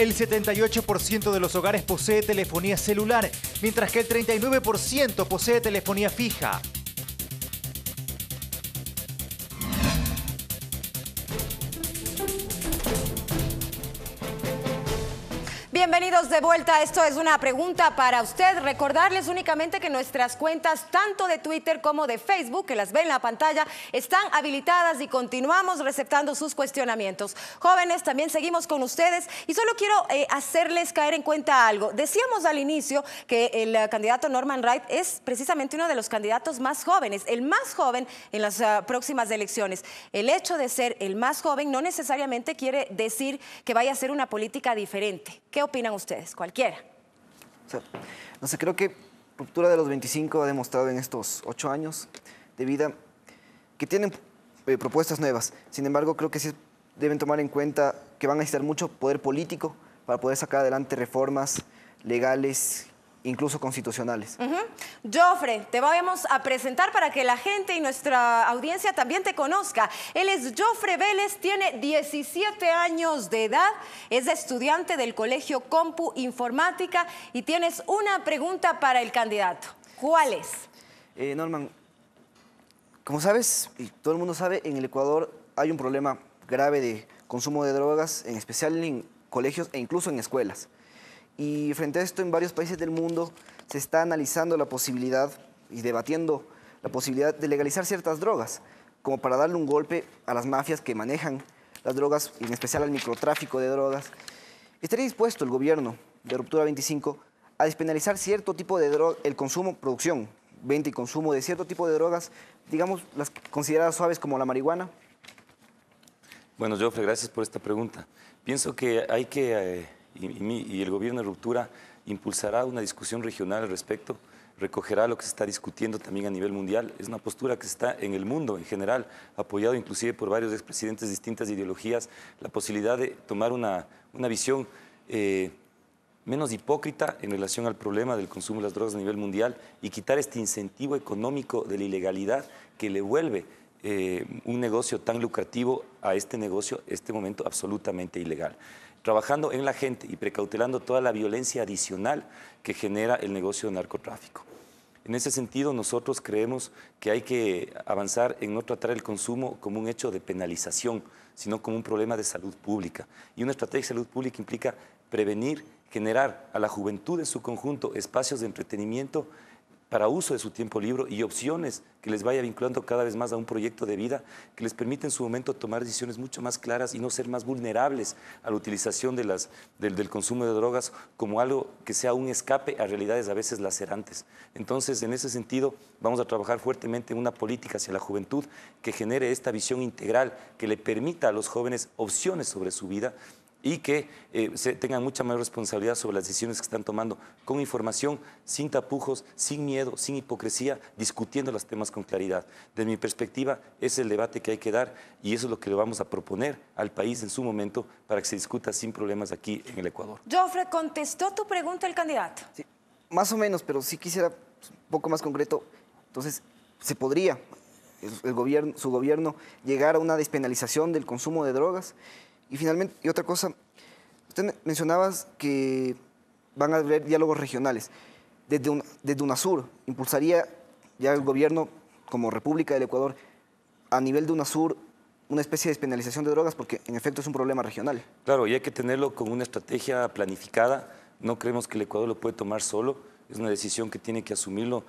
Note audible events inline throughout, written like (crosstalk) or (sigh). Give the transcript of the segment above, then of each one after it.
El 78% de los hogares posee telefonía celular, mientras que el 39% posee telefonía fija. Bienvenidos de vuelta. Esto es una pregunta para usted. Recordarles únicamente que nuestras cuentas, tanto de Twitter como de Facebook, que las ven en la pantalla, están habilitadas y continuamos receptando sus cuestionamientos. Jóvenes, también seguimos con ustedes y solo quiero eh, hacerles caer en cuenta algo. Decíamos al inicio que el eh, candidato Norman Wright es precisamente uno de los candidatos más jóvenes, el más joven en las ah, próximas elecciones. El hecho de ser el más joven no necesariamente quiere decir que vaya a ser una política diferente. ¿Qué opinan ustedes? Cualquiera. no sé, creo que Ruptura de los 25 ha demostrado en estos ocho años de vida que tienen eh, propuestas nuevas. Sin embargo, creo que sí deben tomar en cuenta que van a necesitar mucho poder político para poder sacar adelante reformas legales incluso constitucionales. Jofre, Joffre, te vamos a presentar para que la gente y nuestra audiencia también te conozca. Él es Joffre Vélez, tiene 17 años de edad, es estudiante del Colegio Compu Informática y tienes una pregunta para el candidato. ¿Cuál es? Eh, Norman, como sabes, y todo el mundo sabe, en el Ecuador hay un problema grave de consumo de drogas, en especial en colegios e incluso en escuelas. Y frente a esto, en varios países del mundo se está analizando la posibilidad y debatiendo la posibilidad de legalizar ciertas drogas, como para darle un golpe a las mafias que manejan las drogas, en especial al microtráfico de drogas. ¿Estaría dispuesto el gobierno de Ruptura 25 a despenalizar cierto tipo de droga, el consumo, producción, venta y consumo de cierto tipo de drogas, digamos, las consideradas suaves como la marihuana? Bueno, Joffre, gracias por esta pregunta. Pienso que hay que eh, y, el gobierno de ruptura impulsará una discusión regional al respecto recogerá lo que se está discutiendo también a nivel mundial. Es una postura que está en el mundo en general, apoyado inclusive por varios expresidentes de distintas ideologías, la posibilidad de tomar una, visión eh, menos hipócrita en relación al problema del consumo de las drogas a nivel mundial y quitar este incentivo económico de la ilegalidad que le vuelve eh, un negocio tan lucrativo a este negocio, este momento absolutamente ilegal trabajando en la gente y precautelando toda la violencia adicional que genera el negocio de narcotráfico. En ese sentido, nosotros creemos que hay que avanzar en no tratar el consumo como un hecho de penalización, sino como un problema de salud pública. Y una estrategia de salud pública implica prevenir, generar a la juventud en su conjunto espacios de entretenimiento para uso de su tiempo libre y opciones que les vaya vinculando cada vez más a un proyecto de vida que les permite en su momento tomar decisiones mucho más claras y no ser más vulnerables a la utilización del, consumo de drogas como algo que sea un escape a realidades a veces lacerantes. Entonces, en ese sentido, vamos a trabajar fuertemente en una política hacia la juventud que genere esta visión integral, que le permita a los jóvenes opciones sobre su vida y que eh, tengan mucha mayor responsabilidad sobre las decisiones que están tomando, con información, sin tapujos, sin miedo, sin hipocresía, discutiendo los temas con claridad. Desde mi perspectiva, ese es el debate que hay que dar y eso es lo que le vamos a proponer al país en su momento para que se discuta sin problemas aquí en el Ecuador. Joffre ¿contestó tu pregunta el candidato? más o menos, pero si quisiera un poco más concreto. Entonces, se podría el gobierno, su gobierno llegar a una despenalización del consumo de drogas. Y finalmente, y otra cosa, usted mencionabas que van a haber diálogos regionales. Desde, un, desde UNASUR, ¿impulsaría ya el gobierno como República del Ecuador a nivel de UNASUR una especie de despenalización de drogas? Porque en efecto es un problema regional. Claro, y hay que tenerlo con una estrategia planificada. No creemos que el Ecuador lo puede tomar solo. Es una decisión que tiene que asumirlo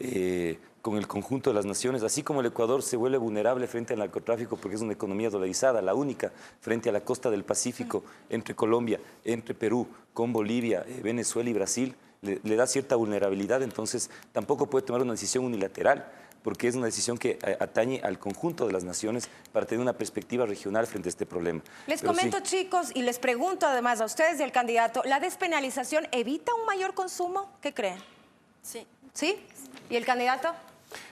eh, con el conjunto de las naciones, así como el Ecuador se vuelve vulnerable frente al narcotráfico porque es una economía dolarizada, la única frente a la costa del Pacífico, mm. entre Colombia, entre Perú, con Bolivia, eh, Venezuela y Brasil, le, da cierta vulnerabilidad, entonces tampoco puede tomar una decisión unilateral porque es una decisión que eh, atañe al conjunto de las naciones para tener una perspectiva regional frente a este problema. Les comento, chicos, y les pregunto además a ustedes y al candidato, ¿la despenalización evita un mayor consumo? ¿Qué creen? Sí. ¿Sí? ¿Y el candidato?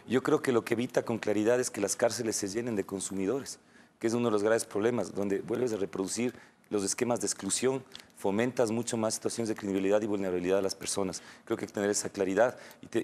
Yo creo que lo que evita con claridad es que las cárceles se llenen de consumidores, que es uno de los graves problemas, donde vuelves a reproducir los esquemas de exclusión fomentas mucho más situaciones de credibilidad y vulnerabilidad de las personas. Creo que hay que tener esa claridad.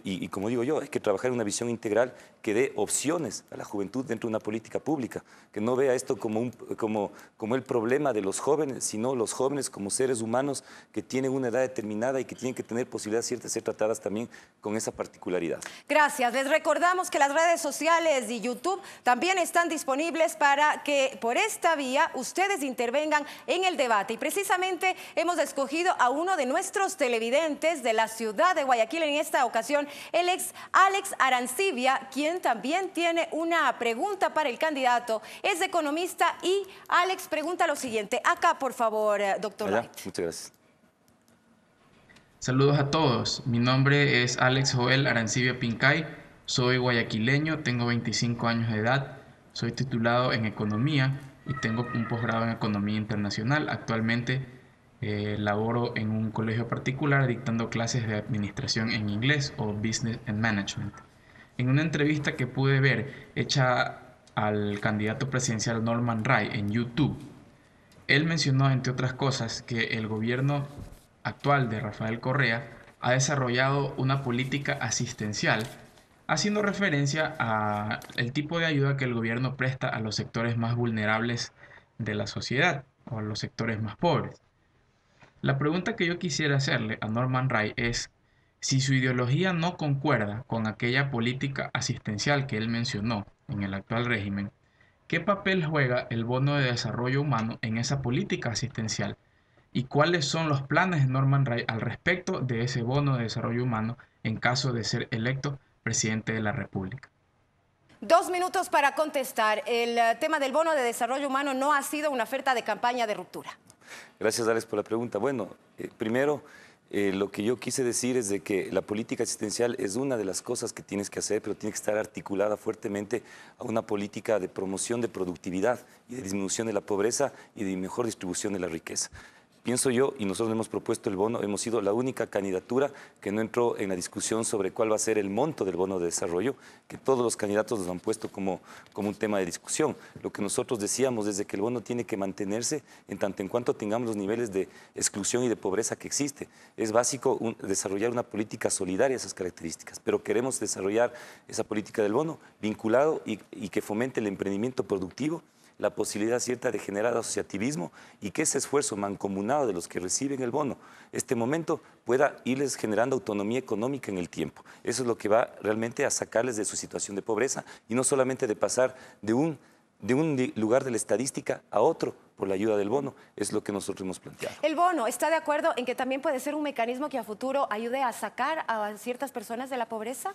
Y, como digo yo, hay que trabajar en una visión integral que dé opciones a la juventud dentro de una política pública, que no vea esto como, como, como el problema de los jóvenes, sino los jóvenes como seres humanos que tienen una edad determinada y que tienen que tener posibilidades ciertas de ser tratadas también con esa particularidad. Gracias. Les recordamos que las redes sociales y YouTube también están disponibles para que por esta vía ustedes intervengan en el debate. Y precisamente hemos escogido a uno de nuestros televidentes de la ciudad de Guayaquil en esta ocasión, el ex Alex Arancibia, quien también tiene una pregunta para el candidato. Es economista y Alex pregunta lo siguiente. Acá, por favor, eh, doctor Muchas gracias. Saludos a todos. Mi nombre es Alex Joel Arancibia Pincay. Soy guayaquileño, tengo 25 años de edad, soy titulado en Economía y tengo un posgrado en Economía Internacional. Actualmente eh, laboro en un colegio particular dictando clases de administración en inglés o business and management. En una entrevista que pude ver hecha al candidato presidencial Norman Ray en YouTube, él mencionó, entre otras cosas, que el gobierno actual de Rafael Correa ha desarrollado una política asistencial, haciendo referencia a el tipo de ayuda que el gobierno presta a los sectores más vulnerables de la sociedad o a los sectores más pobres. La pregunta que yo quisiera hacerle a Norman Ray es si su ideología no concuerda con aquella política asistencial que él mencionó en el actual régimen, ¿qué papel juega el bono de desarrollo humano en esa política asistencial? ¿Y cuáles son los planes de Norman Ray al respecto de ese bono de desarrollo humano en caso de ser electo presidente de la República? Dos minutos para contestar. El eh, tema del bono de desarrollo humano no ha sido una oferta de campaña de ruptura. Gracias, Alex, por la pregunta. Bueno, eh, primero, eh, lo que yo quise decir es de que la política existencial es una de las cosas que tienes que hacer, pero tiene que estar articulada fuertemente a una política de promoción de productividad y de disminución de la pobreza y de mejor distribución de la riqueza. Pienso yo, y nosotros hemos propuesto el bono, hemos sido la única candidatura que no entró en la discusión sobre cuál va a ser el monto del bono de desarrollo, que todos los candidatos nos han puesto como, como un tema de discusión. Lo que nosotros decíamos desde que el bono tiene que mantenerse en tanto en cuanto tengamos los niveles de exclusión y de pobreza que existe. Es básico desarrollar una política solidaria a esas características, pero queremos desarrollar esa política del bono vinculado y que fomente el emprendimiento productivo la posibilidad cierta de generar asociativismo y que ese esfuerzo mancomunado de los que reciben el bono, este momento, pueda irles generando autonomía económica en el tiempo. Eso es lo que va realmente a sacarles de su situación de pobreza y no solamente de pasar de un, de un lugar de la estadística a otro por la ayuda del bono, es lo que nosotros hemos planteado. El bono, ¿está de acuerdo en que también puede ser un mecanismo que a futuro ayude a sacar a ciertas personas de la pobreza?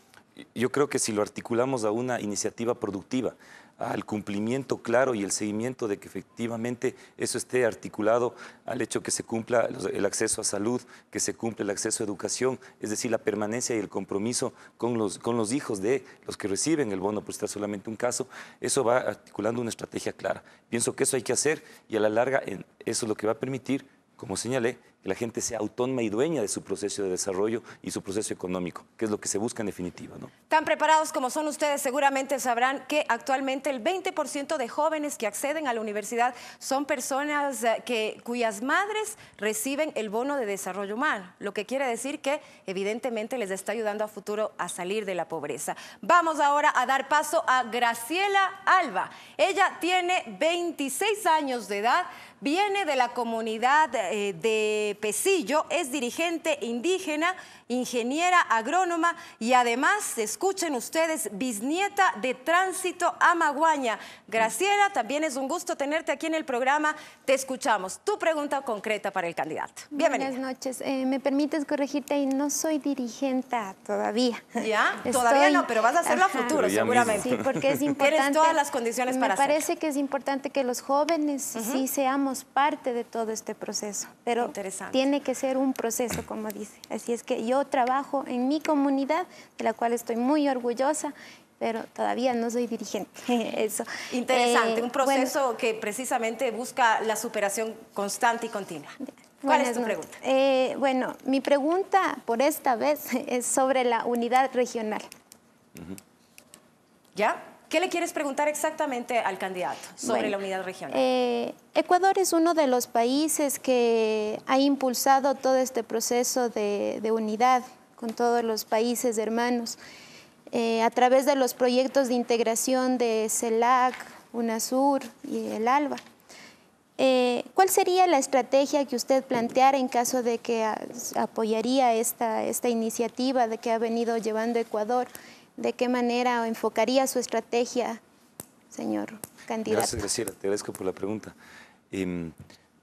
Yo creo que si lo articulamos a una iniciativa productiva, al cumplimiento claro y el seguimiento de que efectivamente eso esté articulado al hecho que se cumpla el acceso a salud, que se cumpla el acceso a educación, es decir, la permanencia y el compromiso con los, con los hijos de los que reciben el bono, por estar solamente un caso, eso va articulando una estrategia clara. Pienso que eso hay que hacer y a la larga eso es lo que va a permitir, como señalé, la gente sea autónoma y dueña de su proceso de desarrollo y su proceso económico, que es lo que se busca en definitiva. ¿no? Tan preparados como son ustedes, seguramente sabrán que actualmente el 20% de jóvenes que acceden a la universidad son personas eh, que, cuyas madres reciben el bono de desarrollo humano, lo que quiere decir que evidentemente les está ayudando a futuro a salir de la pobreza. Vamos ahora a dar paso a Graciela Alba. Ella tiene 26 años de edad, viene de la comunidad eh, de Pesillo, es dirigente indígena, ingeniera agrónoma y además, escuchen ustedes, bisnieta de Tránsito Amaguaña. Graciela, también es un gusto tenerte aquí en el programa. Te escuchamos. Tu pregunta concreta para el candidato. Bienvenida. Buenas noches. Eh, ¿Me permites corregirte? y No soy dirigenta todavía. ¿Ya? Todavía no, pero vas a hacerlo a futuro, seguramente. Sí, porque es (laughs) importante. Tienes todas las condiciones para hacerlo. Me parece que es importante que los jóvenes sí seamos parte de todo este proceso. Pero tiene que ser un proceso, como dice. Así es que yo trabajo en mi comunidad, de la cual estoy muy orgullosa pero todavía no soy dirigente. (laughs) Eso. Interesante, eh, un proceso que precisamente busca la superación constante y continua. ¿Cuál es tu pregunta? Eh, bueno, mi pregunta por esta vez (laughs) es sobre la unidad regional. ¿Ya? ¿Qué le quieres preguntar exactamente al candidato sobre la unidad regional? Eh, Ecuador es uno de los países que ha impulsado todo este proceso de, unidad con todos los países hermanos. Eh, a través de los proyectos de integración de CELAC, UNASUR y el ALBA. Eh, ¿Cuál sería la estrategia que usted planteara en caso de que apoyaría esta, esta iniciativa de que ha venido llevando Ecuador? de qué manera enfocaría su estrategia, señor candidato. Gracias, Graciela. Te agradezco por la pregunta. Em,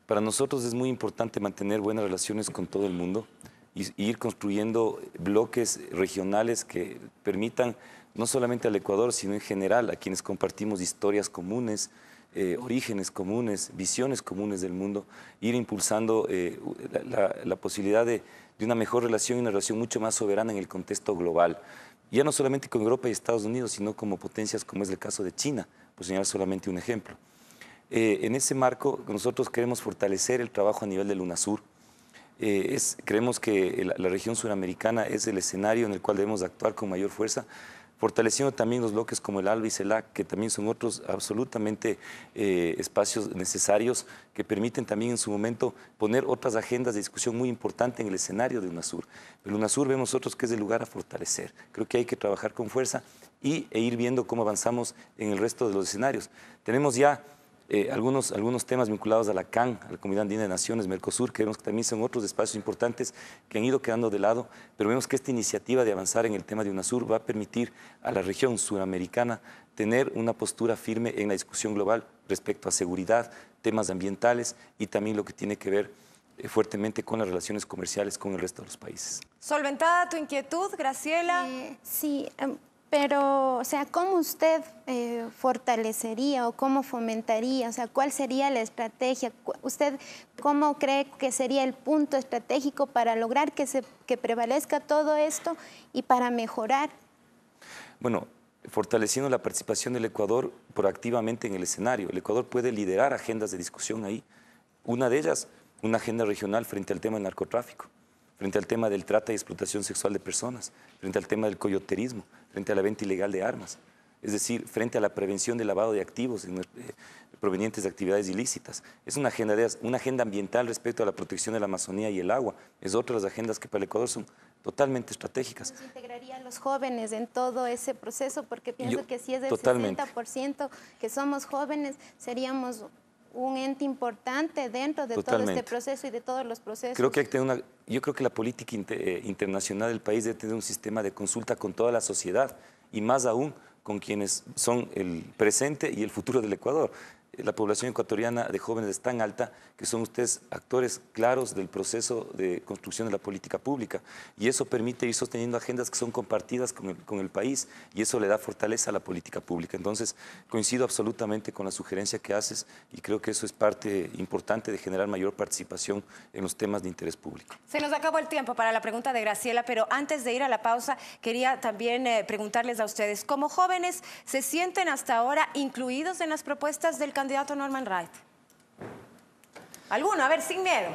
para nosotros es muy importante mantener buenas relaciones con todo el mundo y, ir construyendo bloques regionales que permitan no solamente al Ecuador, sino en general a quienes compartimos historias comunes, eh, orígenes comunes, visiones comunes del mundo, ir impulsando eh, la, posibilidad de, de una mejor relación y una relación mucho más soberana en el contexto global ya no solamente con Europa y Estados Unidos, sino como potencias como es el caso de China, por señalar solamente un ejemplo. Eh, en ese marco, nosotros queremos fortalecer el trabajo a nivel del UNASUR. Eh, creemos que la, la región suramericana es el escenario en el cual debemos actuar con mayor fuerza, fortaleciendo también los bloques como el Alba y CELAC, que también son otros absolutamente eh, espacios necesarios que permiten también en su momento poner otras agendas de discusión muy importantes en el escenario de UNASUR. El UNASUR vemos nosotros que es el lugar a fortalecer. Creo que hay que trabajar con fuerza y, e ir viendo cómo avanzamos en el resto de los escenarios. Tenemos ya eh, algunos, algunos temas vinculados a la CAN, a la Comunidad Andina de Naciones, Mercosur, que vemos que también son otros espacios importantes que han ido quedando de lado, pero vemos que esta iniciativa de avanzar en el tema de UNASUR va a permitir a la región suramericana tener una postura firme en la discusión global respecto a seguridad, temas ambientales y también lo que tiene que ver eh, fuertemente con las relaciones comerciales con el resto de los países. Solventada tu inquietud, Graciela. Eh, sí, em, pero, o sea, ¿cómo usted eh, fortalecería o cómo fomentaría? O sea, ¿cuál sería la estrategia? ¿Usted cómo cree que sería el punto estratégico para lograr que, se, que prevalezca todo esto y para mejorar? Bueno, fortaleciendo la participación del Ecuador proactivamente en el escenario. El Ecuador puede liderar agendas de discusión ahí. Una de ellas, una agenda regional frente al tema del narcotráfico, frente al tema del trata y explotación sexual de personas, frente al tema del coyoterismo, frente a la venta ilegal de armas, es decir, frente a la prevención del lavado de activos eh, provenientes de actividades ilícitas. Es una agenda, de, una agenda ambiental respecto a la protección de la Amazonía y el agua. Es otra de las agendas que para el Ecuador son totalmente estratégicas. Integraría integrarían los jóvenes en todo ese proceso? Porque pienso que si es del 60% que somos jóvenes, seríamos un ente importante dentro de todo este proceso y de todos los procesos. Creo que una, yo creo que la política eh, internacional del país debe tener un sistema de consulta con toda la sociedad y más aún con quienes son el presente y el futuro del Ecuador la población ecuatoriana de jóvenes es tan alta que son ustedes actores claros del proceso de construcción de la política pública. Y eso permite ir sosteniendo agendas que son compartidas con el, con el país y eso le da fortaleza a la política pública. Entonces, coincido absolutamente con la sugerencia que haces y creo que eso es parte importante de generar mayor participación en los temas de interés público. Se nos acabó el tiempo para la pregunta de Graciela, pero antes de ir a la pausa, quería también eh, preguntarles a ustedes, ¿cómo jóvenes, ¿se sienten hasta ahora incluidos en las propuestas del candidato? candidato Norman Wright? ¿Alguno? A ver, sin miedo.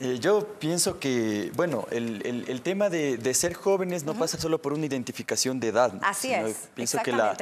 Eh, yo pienso que, bueno, el, el, tema de, de, ser jóvenes no pasa solo por una identificación de edad. Así es. Pienso que la,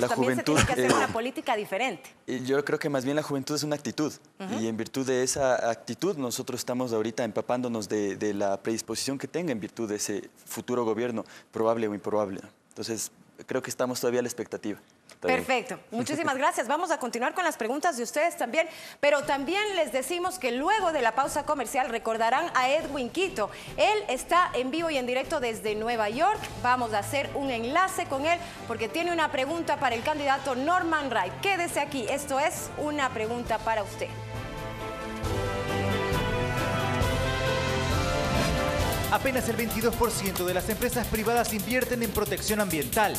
(laughs) la juventud, se tiene que hacer una eh, política diferente. Eh, yo creo que más bien la juventud es una actitud. Y en virtud de esa actitud, nosotros estamos ahorita empapándonos de, de la predisposición que tenga en virtud de ese futuro gobierno, probable o improbable. Entonces, creo que estamos todavía a la expectativa. Perfecto, (laughs) muchísimas gracias. Vamos a continuar con las preguntas de ustedes también, pero también les decimos que luego de la pausa comercial recordarán a Edwin Quito. Él está en vivo y en directo desde Nueva York. Vamos a hacer un enlace con él porque tiene una pregunta para el candidato Norman Wright. Quédese aquí, esto es una pregunta para usted. Apenas el 22% de las empresas privadas invierten en protección ambiental,